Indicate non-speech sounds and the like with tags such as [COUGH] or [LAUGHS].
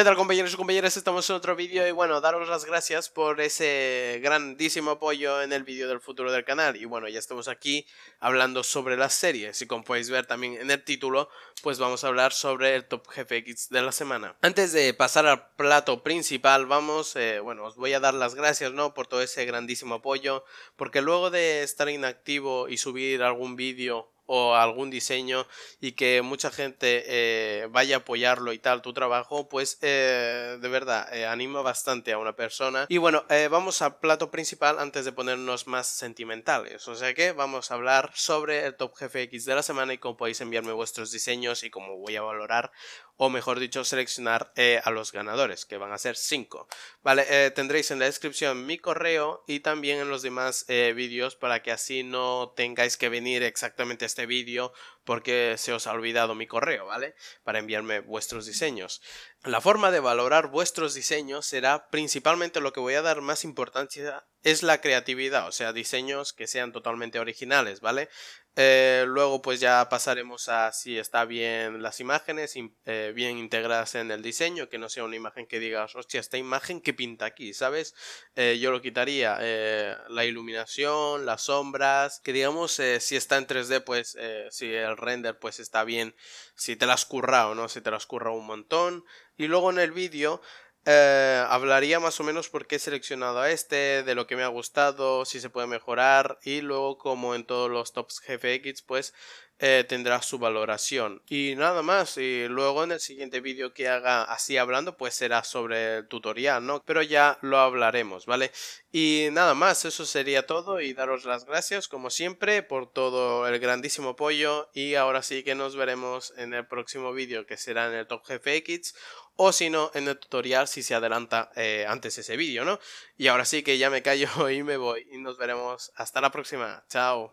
¿Qué tal compañeros y compañeras? Estamos en otro vídeo y bueno, daros las gracias por ese grandísimo apoyo en el vídeo del futuro del canal. Y bueno, ya estamos aquí hablando sobre las series y como podéis ver también en el título, pues vamos a hablar sobre el Top GFX de la semana. Antes de pasar al plato principal, vamos, eh, bueno, os voy a dar las gracias, ¿no? Por todo ese grandísimo apoyo, porque luego de estar inactivo y subir algún vídeo o algún diseño y que mucha gente eh, vaya a apoyarlo y tal tu trabajo, pues eh, de verdad eh, anima bastante a una persona. Y bueno, vamos al plato principal antes de ponernos más sentimentales. O sea que vamos a hablar sobre el Top Jefe X de la semana y cómo podéis enviarme vuestros diseños y cómo voy a valorar o mejor dicho, seleccionar eh, a los ganadores, que van a ser 5. Vale, eh, tendréis en la descripción mi correo y también en los demás eh, vídeos para que así no tengáis que venir exactamente a este vídeo porque se os ha olvidado mi correo, ¿vale? Para enviarme vuestros diseños. La forma de valorar vuestros diseños será principalmente lo que voy a dar más importancia es la creatividad, o sea, diseños que sean totalmente originales, ¿vale? Eh, luego pues ya pasaremos a si está bien las imágenes, eh, bien integradas en el diseño, que no sea una imagen que digas, hostia, esta imagen que pinta aquí, ¿sabes? Eh, yo lo quitaría, la iluminación, las sombras, que digamos si está en 3D pues si el render pues está bien, si te lo has currado, ¿no? Si te lo has currado un montón. Y luego en el vídeo... Eh, hablaría más o menos por qué he seleccionado a este, de lo que me ha gustado, si se puede mejorar y luego como en todos los tops GFX pues eh, tendrá su valoración. Y nada más, y luego en el siguiente vídeo que haga así hablando, pues será sobre el tutorial, ¿no? Pero ya lo hablaremos, ¿vale? Y nada más, eso sería todo y daros las gracias como siempre por todo el grandísimo apoyo y ahora sí que nos veremos en el próximo vídeo que será en el Top GFX o si no en el tutorial si se adelanta eh, antes ese vídeo, ¿no? Y ahora sí que ya me callo [LAUGHS] y me voy y nos veremos hasta la próxima, chao.